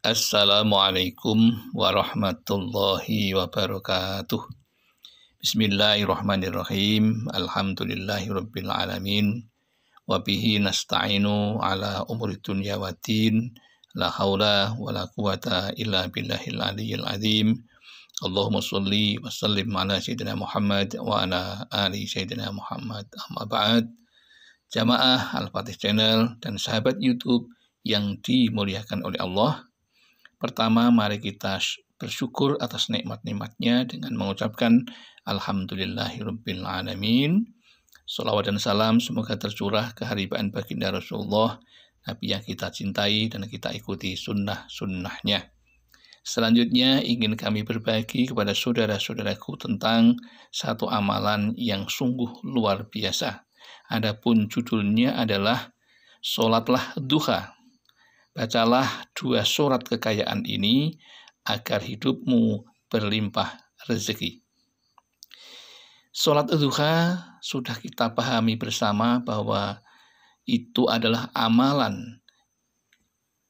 Assalamualaikum warahmatullahi wabarakatuh. Bismillahirrahmanirrahim. Alhamdulillahirabbil alamin. Wa nasta'inu ala umuri dunya waddin. La haula wala quwata illa billahil aliyyil azim. Allahumma shalli wa sallim ala sayyidina Muhammad wa ala ali sayyidina Muhammad. Amma ba'd. Jamaah Al-Fatih Channel dan sahabat YouTube yang dimuliakan oleh Allah Pertama, mari kita bersyukur atas nikmat-nikmatnya dengan mengucapkan Alhamdulillahirrabbilalamin. Salawat dan salam semoga tercurah keharibaan baginda Rasulullah, Nabi yang kita cintai dan kita ikuti sunnah-sunnahnya. Selanjutnya ingin kami berbagi kepada saudara-saudaraku tentang satu amalan yang sungguh luar biasa. Adapun judulnya adalah Solatlah Duha. Bacalah dua surat kekayaan ini agar hidupmu berlimpah rezeki. Sholat duha sudah kita pahami bersama bahwa itu adalah amalan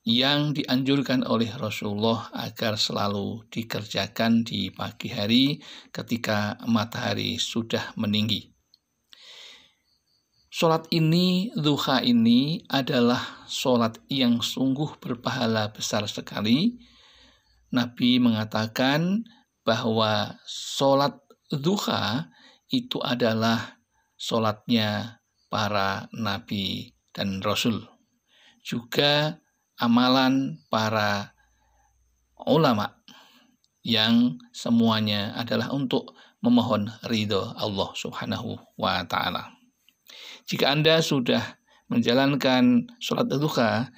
yang dianjurkan oleh Rasulullah agar selalu dikerjakan di pagi hari ketika matahari sudah meninggi. Sholat ini, duha ini adalah sholat yang sungguh berpahala besar sekali. Nabi mengatakan bahwa sholat duha itu adalah sholatnya para nabi dan rasul. Juga amalan para ulama yang semuanya adalah untuk memohon ridho Allah subhanahu wa ta'ala. Jika Anda sudah menjalankan sholat duha,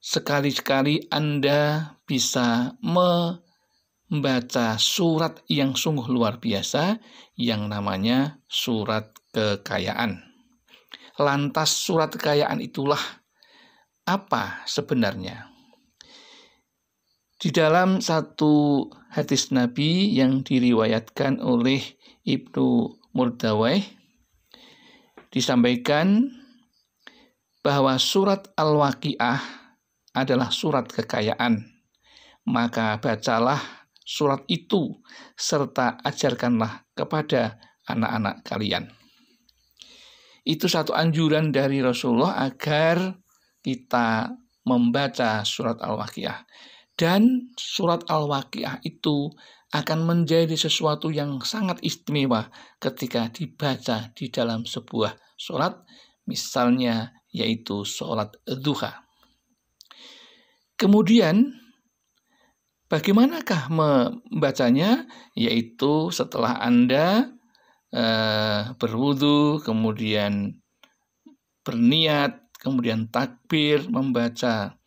sekali-sekali Anda bisa membaca surat yang sungguh luar biasa yang namanya surat kekayaan. Lantas surat kekayaan itulah apa sebenarnya? Di dalam satu hadis Nabi yang diriwayatkan oleh Ibnu Murdawaih, disampaikan bahwa surat Al-Waqiah adalah surat kekayaan. Maka bacalah surat itu serta ajarkanlah kepada anak-anak kalian. Itu satu anjuran dari Rasulullah agar kita membaca surat Al-Waqiah. Dan surat Al-Waqiah itu akan menjadi sesuatu yang sangat istimewa ketika dibaca di dalam sebuah sholat, misalnya yaitu sholat duha. Kemudian, bagaimanakah membacanya? Yaitu setelah Anda eh, berwudu, kemudian berniat, kemudian takbir, membaca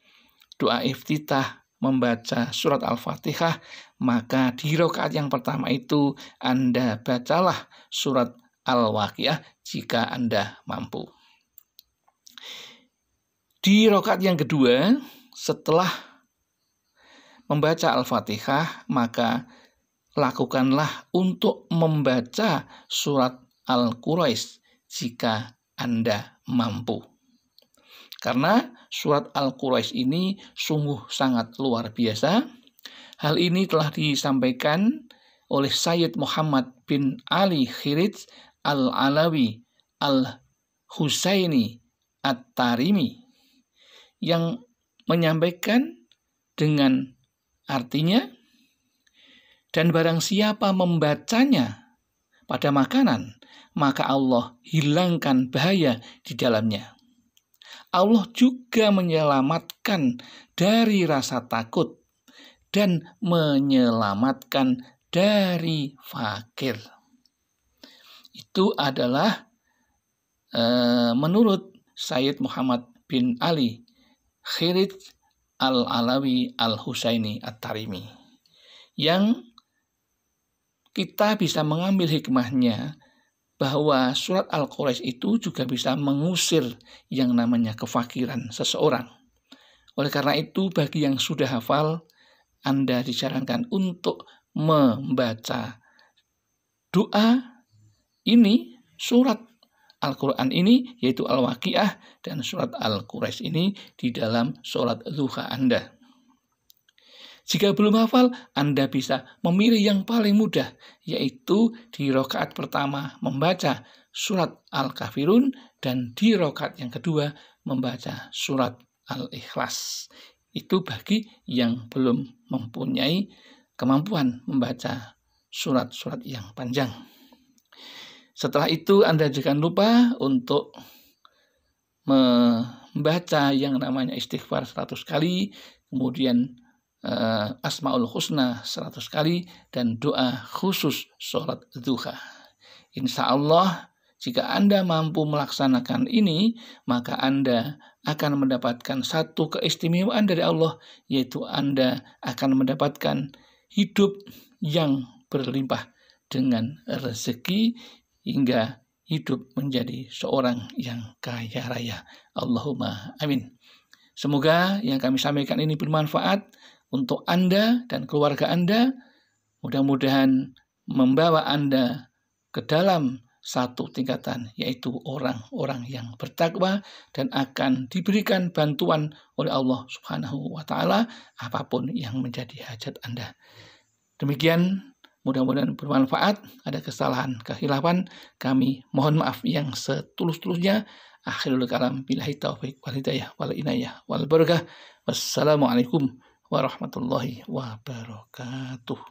doa iftitah, membaca surat Al-Fatihah, maka di rokaat yang pertama itu Anda bacalah surat Al-Waqiah jika Anda mampu. Di rokaat yang kedua, setelah membaca Al-Fatihah, maka lakukanlah untuk membaca surat Al-Quraisy jika Anda mampu. Karena surat Al-Quraisy ini sungguh sangat luar biasa. Hal ini telah disampaikan oleh Sayyid Muhammad bin Ali Khirid Al-Alawi Al-Husaini At-Tarimi yang menyampaikan dengan artinya dan barang siapa membacanya pada makanan maka Allah hilangkan bahaya di dalamnya. Allah juga menyelamatkan dari rasa takut dan menyelamatkan dari fakir. Itu adalah e, menurut Sayyid Muhammad bin Ali Khirid Al-Alawi Al-Husaini At-Tarimi yang kita bisa mengambil hikmahnya bahwa surat al quraisy itu juga bisa mengusir yang namanya kefakiran seseorang. Oleh karena itu, bagi yang sudah hafal, Anda disarankan untuk membaca doa ini, surat Al-Quran ini, yaitu Al-Waqi'ah dan surat Al-Quraisy ini di dalam surat Zuhah Anda. Jika belum hafal, Anda bisa memilih yang paling mudah, yaitu di rokaat pertama membaca surat Al-Kafirun dan di rokaat yang kedua membaca surat Al-Ikhlas. Itu bagi yang belum mempunyai kemampuan membaca surat-surat yang panjang. Setelah itu Anda jangan lupa untuk membaca yang namanya istighfar 100 kali, kemudian uh, Asmaul Husna 100 kali dan doa khusus sholat duha. Insya Allah jika Anda mampu melaksanakan ini, maka Anda akan mendapatkan satu keistimewaan dari Allah, yaitu Anda akan mendapatkan hidup yang berlimpah dengan rezeki hingga hidup menjadi seorang yang kaya raya. Allahumma amin. Semoga yang kami sampaikan ini bermanfaat untuk Anda dan keluarga Anda. Mudah-mudahan membawa Anda ke dalam satu tingkatan, yaitu orang-orang yang bertakwa dan akan diberikan bantuan oleh Allah Subhanahu wa Ta'ala, apapun yang menjadi hajat Anda. Demikian, mudah-mudahan bermanfaat. Ada kesalahan, kehilafan kami mohon maaf yang setulus-tulusnya. Akhirul kalam, hitau, baik wal hidayah wal inayah wal barakah. Wassalamualaikum warahmatullahi wabarakatuh.